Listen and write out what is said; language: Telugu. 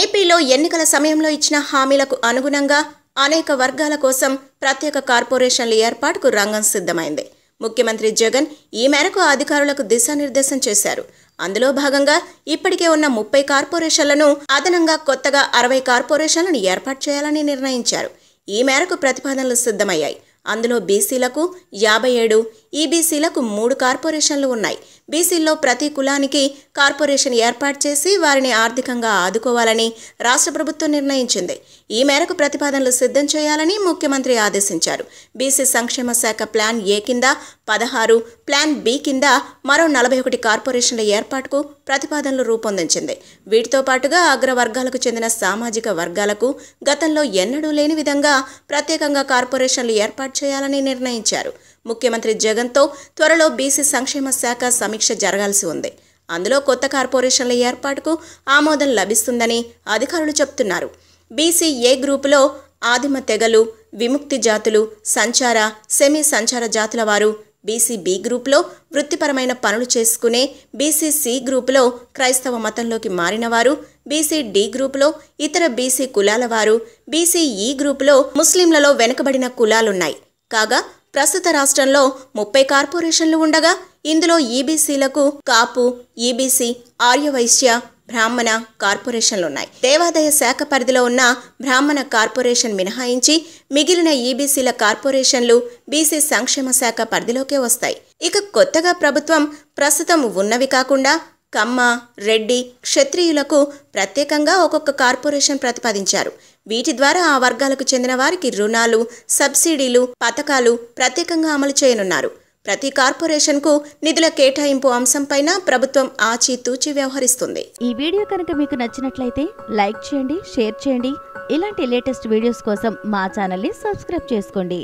ఏపీలో ఎన్నికల సమయంలో ఇచ్చిన హామీలకు అనుగుణంగా అనేక వర్గాల కోసం ప్రత్యేక కార్పొరేషన్ల ఏర్పాటుకు రంగం సిద్ధమైంది ముఖ్యమంత్రి జగన్ ఈ మేరకు అధికారులకు దిశానిర్దేశం చేశారు అందులో భాగంగా ఇప్పటికే ఉన్న ముప్పై కార్పొరేషన్లను అదనంగా కొత్తగా అరవై కార్పొరేషన్లను ఏర్పాటు చేయాలని నిర్ణయించారు ఈ మేరకు ప్రతిపాదనలు సిద్ధమయ్యాయి అందులో బీసీలకు యాభై ఏడు ఈబీసీలకు మూడు కార్పొరేషన్లు ఉన్నాయి బీసీల్లో ప్రతి కులానికి కార్పొరేషన్ ఏర్పాటు చేసి వారిని ఆర్థికంగా ఆదుకోవాలని రాష్ట్ర ప్రభుత్వం నిర్ణయించింది ఈ మేరకు ప్రతిపాదనలు సిద్ధం చేయాలని ముఖ్యమంత్రి ఆదేశించారు బీసీ సంక్షేమ శాఖ ప్లాన్ ఏ కింద పదహారు ప్లాన్ బి కింద మరో నలభై ఒకటి కార్పొరేషన్ల ఏర్పాటుకు ప్రతిపాదనలు రూపొందించింది వీటితో పాటుగా అగ్రవర్గాలకు చెందిన సామాజిక వర్గాలకు గతంలో ఎన్నడూ లేని విధంగా ప్రత్యేకంగా కార్పొరేషన్లు ఏర్పాటు చేయాలని నిర్ణయించారు ముఖ్యమంత్రి జగన్తో త్వరలో బీసీ సంక్షేమ శాఖ సమీక్ష జరగాల్సి ఉంది అందులో కొత్త కార్పొరేషన్ల ఏర్పాటుకు ఆమోదం లభిస్తుందని అధికారులు చెప్తున్నారు బీసీ ఏ గ్రూపులో ఆదిమ తెగలు విముక్తి జాతులు సంచార సెమీ సంచార జాతుల వారు బీసీ బి గ్రూప్లో వృత్తిపరమైన పనులు చేసుకునే బీసీ సి గ్రూపులో క్రైస్తవ మతంలోకి మారినవారు బీసీ డి గ్రూపులో ఇతర బీసీ కులాల వారు బీసీ ఈ గ్రూపులో ముస్లింలలో వెనుకబడిన కులాలున్నాయి కాగా ప్రస్తుత రాష్ట్రంలో ముప్పై కార్పొరేషన్లు ఉండగా ఇందులో ఈబీసీలకు కాపు ఈబీసీ ఆర్యవైశ్య బ్రాహ్మణ కార్పొరేషన్లున్నాయి దేవాదాయ శాఖ పరిధిలో ఉన్న బ్రాహ్మణ కార్పొరేషన్ మినహాయించి మిగిలిన ఈబీసీల కార్పొరేషన్లు బీసీ సంక్షేమ శాఖ పరిధిలోకే వస్తాయి ఇక కొత్తగా ప్రభుత్వం ప్రస్తుతం ఉన్నవి కాకుండా కమ్మ రెడ్డి క్షత్రియులకు ప్రత్యేకంగా ఒక్కొక్క కార్పొరేషన్ ప్రతిపాదించారు వీటి ద్వారా ఆ వర్గాలకు చెందిన వారికి రుణాలు సబ్సిడీలు పథకాలు ప్రత్యేకంగా అమలు చేయనున్నారు ప్రతి కార్పొరేషన్కు నిధుల కేటాయింపు అంశంపైన ప్రభుత్వం ఆచితూచి వ్యవహరిస్తుంది ఈ వీడియో కనుక మీకు నచ్చినట్లయితే లైక్ చేయండి షేర్ చేయండి ఇలాంటి లేటెస్ట్ వీడియోస్ కోసం మా ఛానల్ని సబ్స్క్రైబ్ చేసుకోండి